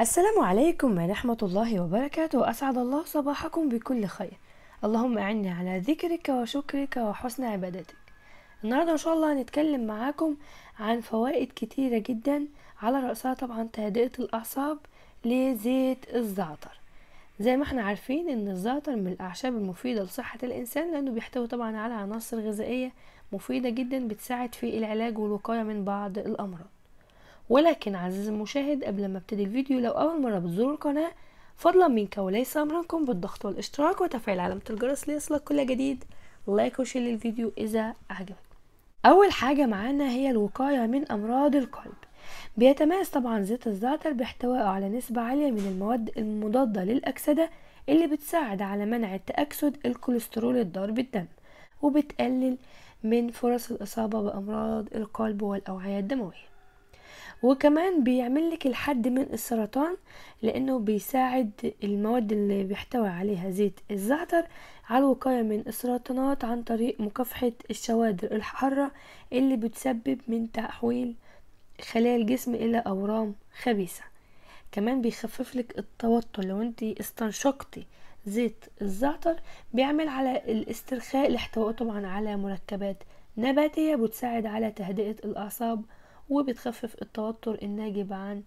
السلام عليكم ورحمة الله وبركاته أسعد الله صباحكم بكل خير اللهم أعني على ذكرك وشكرك وحسن عبادتك النهاردة إن شاء الله هنتكلم معاكم عن فوائد كتيرة جدا على رأسها طبعا تهدئة الأعصاب لزيت الزعتر زي ما احنا عارفين ان الزعتر من الاعشاب المفيده لصحه الانسان لانه بيحتوي طبعا على عناصر غذائيه مفيده جدا بتساعد في العلاج والوقايه من بعض الامراض ولكن عزيزي المشاهد قبل ما ابتدي الفيديو لو اول مره بتزور القناه فضلا منك وليس امركم بالضغط والاشتراك وتفعيل علامه الجرس ليصلك كل جديد لايك وشير للفيديو اذا عجبك اول حاجه معانا هي الوقايه من امراض القلب بيتميز طبعا زيت الزعتر باحتوائه على نسبة عالية من المواد المضادة للأكسدة اللي بتساعد على منع تأكسد الكوليسترول الضار بالدم وبتقلل من فرص الإصابة بأمراض القلب والأوعية الدموية وكمان بيعمل لك الحد من السرطان لانه بيساعد المواد اللي بيحتوي عليها زيت الزعتر على الوقاية من السرطانات عن طريق مكافحة الشوادر الحارة اللي بتسبب من تحويل خلايا الجسم الى اورام خبيثة كمان بيخفف لك التوتر لو انت استنشقتي زيت الزعتر بيعمل على الاسترخاء اللي طبعا على مركبات نباتية بتساعد على تهدئة الأعصاب وبتخفف التوتر الناجب عن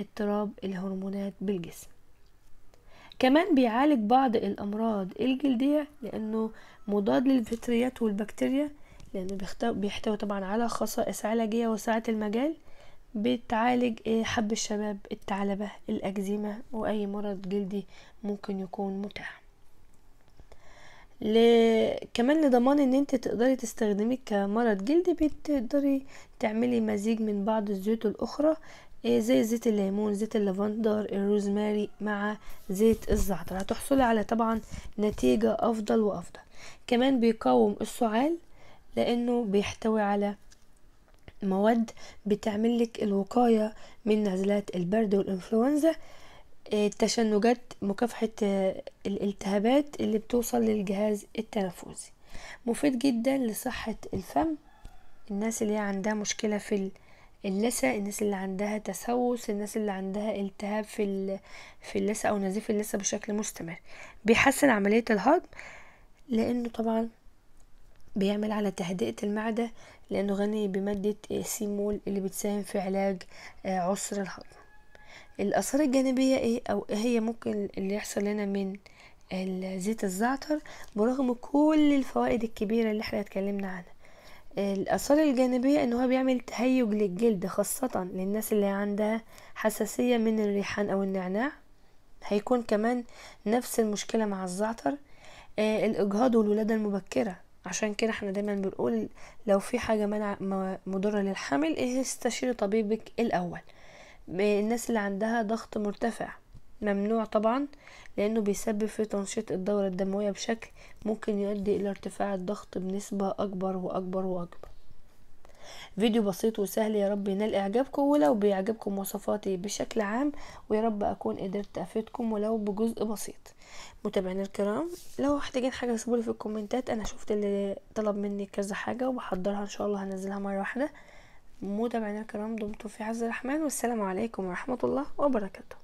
اضطراب الهرمونات بالجسم كمان بيعالج بعض الامراض الجلديه لانه مضاد للفطريات والبكتيريا لانه بيحتوي طبعا على خصائص علاجيه واسعه المجال بتعالج آه، حب الشباب الثعلبه الاكزيما واي مرض جلدي ممكن يكون متاح ل... كمان لضمان ان انت تقدري تستخدميه كمرض جلد بتقدري تعملي مزيج من بعض الزيوت الاخرى آه، زي زيت الليمون زيت اللافندر الروزماري مع زيت الزعتر هتحصلي على طبعا نتيجة افضل وافضل كمان بيقاوم السعال لانه بيحتوي على مواد بتعملك الوقاية من نزلات البرد والانفلونزا التشنجات مكافحة آه، الالتهابات اللي بتوصل للجهاز التنفسي مفيد جدا لصحة الفم الناس اللي عندها مشكلة في اللثة الناس اللي عندها تسوس الناس اللي عندها التهاب في في اللثة او نزيف اللثة بشكل مستمر بيحسن عملية الهضم لانه طبعا بيعمل على تهدئة المعدة لانه غني بمادة السيمول آه، اللي بتساهم في علاج آه، عسر الهضم الاثار الجانبيه ايه او إيه هي ممكن اللي يحصل لنا من زيت الزعتر برغم كل الفوائد الكبيره اللي احنا اتكلمنا عنها الاثار الجانبيه ان هو بيعمل تهيج للجلد خاصه للناس اللي عندها حساسيه من الريحان او النعناع هيكون كمان نفس المشكله مع الزعتر آه، الاجهاض والولاده المبكره عشان كده احنا دايما بنقول لو في حاجه منع مضره للحمل إيه؟ استشير طبيبك الاول الناس اللي عندها ضغط مرتفع ممنوع طبعا لأنه بيسبب في تنشيط الدورة الدموية بشكل ممكن يؤدي إلى ارتفاع الضغط بنسبة أكبر وأكبر وأكبر فيديو بسيط وسهل يا رب ينال إعجابكم ولو بيعجبكم وصفاتي بشكل عام ويا رب أكون قدرت أفيدكم ولو بجزء بسيط متابعينا الكرام لو محتاجين حاجة سيبولي في الكومنتات أنا شفت اللي طلب مني كذا حاجة وبحضرها إن شاء الله هنزلها مرة واحدة متابعينا الكرام دمتم في عز الرحمن والسلام عليكم ورحمة الله وبركاته